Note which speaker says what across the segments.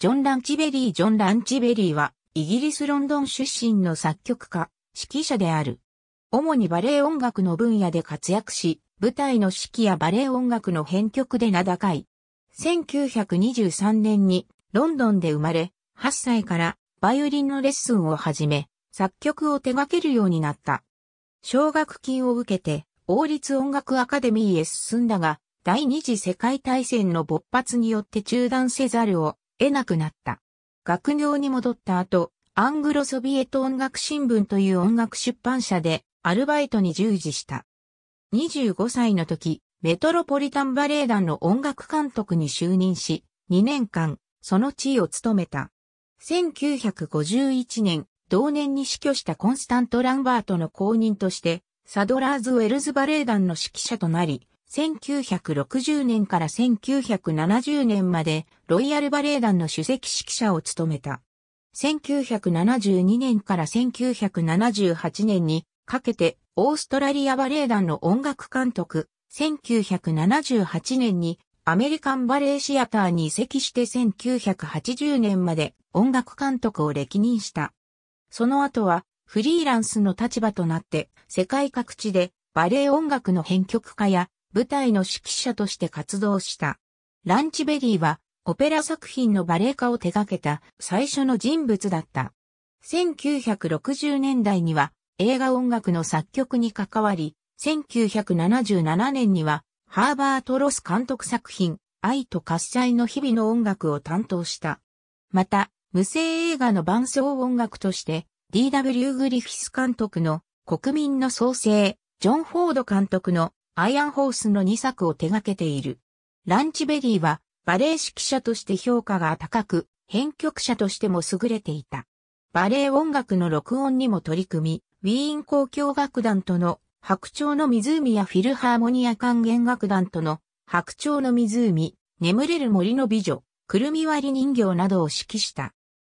Speaker 1: ジョン・ランチベリー・ジョン・ランチベリーは、イギリス・ロンドン出身の作曲家、指揮者である。主にバレエ音楽の分野で活躍し、舞台の指揮やバレエ音楽の編曲で名高い。1923年にロンドンで生まれ、8歳からバイオリンのレッスンを始め、作曲を手掛けるようになった。奨学金を受けて、王立音楽アカデミーへ進んだが、第二次世界大戦の勃発によって中断せざるを得なくなった。学業に戻った後、アングロソビエト音楽新聞という音楽出版社でアルバイトに従事した。25歳の時、メトロポリタンバレエ団の音楽監督に就任し、2年間、その地位を務めた。1951年、同年に死去したコンスタント・ランバートの後任として、サドラーズ・ウェルズバレエ団の指揮者となり、1960年から1970年までロイヤルバレエ団の主席指揮者を務めた。1972年から1978年にかけてオーストラリアバレエ団の音楽監督、1978年にアメリカンバレエシアターに移籍して1980年まで音楽監督を歴任した。その後はフリーランスの立場となって世界各地でバレエ音楽の編曲家や舞台の指揮者として活動した。ランチベリーは、オペラ作品のバレエ化を手掛けた最初の人物だった。1960年代には映画音楽の作曲に関わり、1977年にはハーバート・ロス監督作品、愛と喝采の日々の音楽を担当した。また、無声映画の伴奏音楽として、D.W. グリフィス監督の国民の創生、ジョン・フォード監督のアイアンホースの2作を手掛けている。ランチベリーはバレエ指揮者として評価が高く、編曲者としても優れていた。バレエ音楽の録音にも取り組み、ウィーン交響楽団との白鳥の湖やフィルハーモニア管弦楽団との白鳥の湖、眠れる森の美女、くるみ割り人形などを指揮した。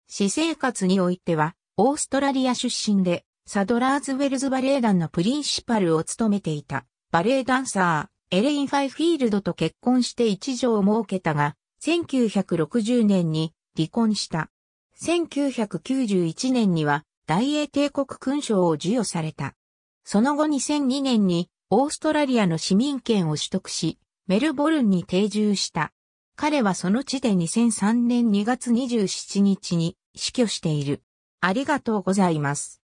Speaker 1: 私生活においては、オーストラリア出身で、サドラーズウェルズバレエ団のプリンシパルを務めていた。バレエダンサー、エレイン・ファイフィールドと結婚して一女を設けたが、1960年に離婚した。1991年には大英帝国勲章を授与された。その後2002年にオーストラリアの市民権を取得し、メルボルンに定住した。彼はその地で2003年2月27日に死去している。ありがとうございます。